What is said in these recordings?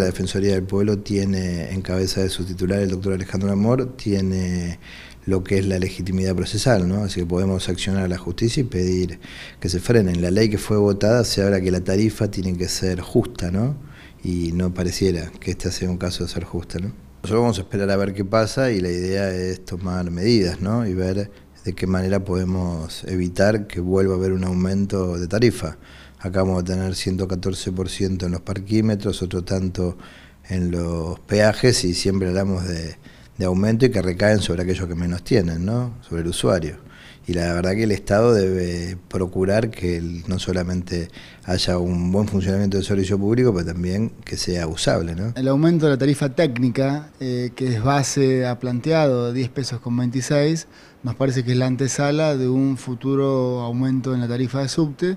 La Defensoría del Pueblo tiene en cabeza de su titular, el doctor Alejandro Amor, tiene lo que es la legitimidad procesal, ¿no? Así que podemos accionar a la justicia y pedir que se frenen. La ley que fue votada se habla que la tarifa tiene que ser justa, ¿no? Y no pareciera que este sea un caso de ser justa, ¿no? Nosotros vamos a esperar a ver qué pasa y la idea es tomar medidas, ¿no? Y ver de qué manera podemos evitar que vuelva a haber un aumento de tarifa. Acabamos de a tener 114% en los parquímetros, otro tanto en los peajes y siempre hablamos de, aumento y que recaen sobre aquellos que menos tienen, ¿no? sobre el usuario. Y la verdad que el Estado debe procurar que no solamente haya un buen funcionamiento del servicio público, pero también que sea usable. El aumento de la tarifa técnica, eh, que es base, a planteado 10 pesos con 26, nos parece que es la antesala de un futuro aumento en la tarifa de subte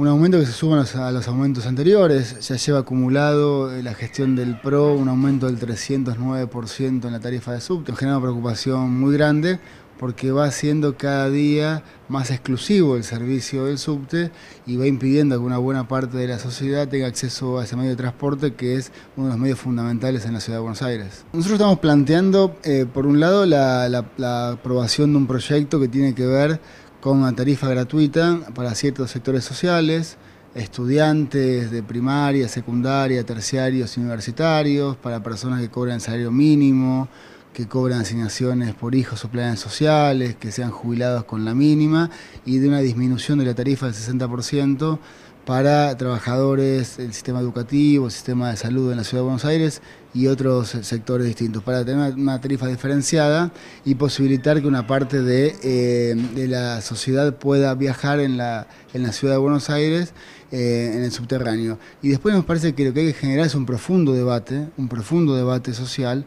un aumento que se suma a los, aumentos anteriores. Ya lleva acumulado eh, la gestión del PRO un aumento del 309% en la tarifa de subte. Genera una preocupación muy grande porque va siendo cada día más exclusivo el servicio del subte y va impidiendo que una buena parte de la sociedad tenga acceso a ese medio de transporte que es uno de los medios fundamentales en la ciudad de Buenos Aires. Nosotros estamos planteando, eh, por un lado, la, la aprobación de un proyecto que tiene que ver con una tarifa gratuita para ciertos sectores sociales, estudiantes de primaria, secundaria, terciarios, universitarios, para personas que cobran salario mínimo, que cobran asignaciones por hijos o planes sociales, que sean jubilados con la mínima y de una disminución de la tarifa del 60% para trabajadores, del sistema educativo, el sistema de salud en la Ciudad de Buenos Aires y otros sectores distintos, para tener una tarifa diferenciada y posibilitar que una parte eh, de, la sociedad pueda viajar en la, en la Ciudad de Buenos Aires, eh, en el subterráneo. Y después nos parece que lo que hay que generar es un profundo debate, un profundo debate social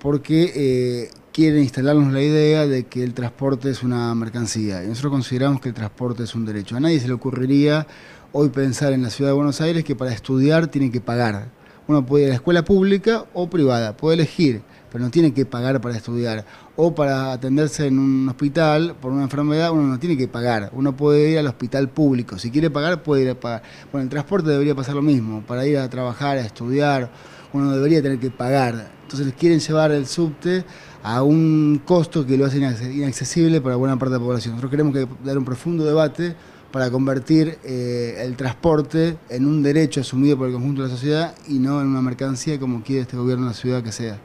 porque eh, quieren instalarnos la idea de que el transporte es una mercancía. Y nosotros consideramos que el transporte es un derecho. A nadie se le ocurriría hoy pensar en la ciudad de Buenos Aires que para estudiar tienen que pagar. Uno puede ir a la escuela pública o privada, puede elegir, pero no tiene que pagar para estudiar. O para atenderse en un hospital por una enfermedad, uno no tiene que pagar. Uno puede ir al hospital público. Si quiere pagar, puede ir a pagar. Bueno, el transporte debería pasar lo mismo. Para ir a trabajar, a estudiar, uno debería tener que pagar. Entonces quieren llevar el subte a un costo que lo hace inaccesible para buena parte de la población. Nosotros queremos que dar un profundo debate para convertir eh, el transporte en un derecho asumido por el conjunto de la sociedad y no en una mercancía como quiere este gobierno de la ciudad que sea.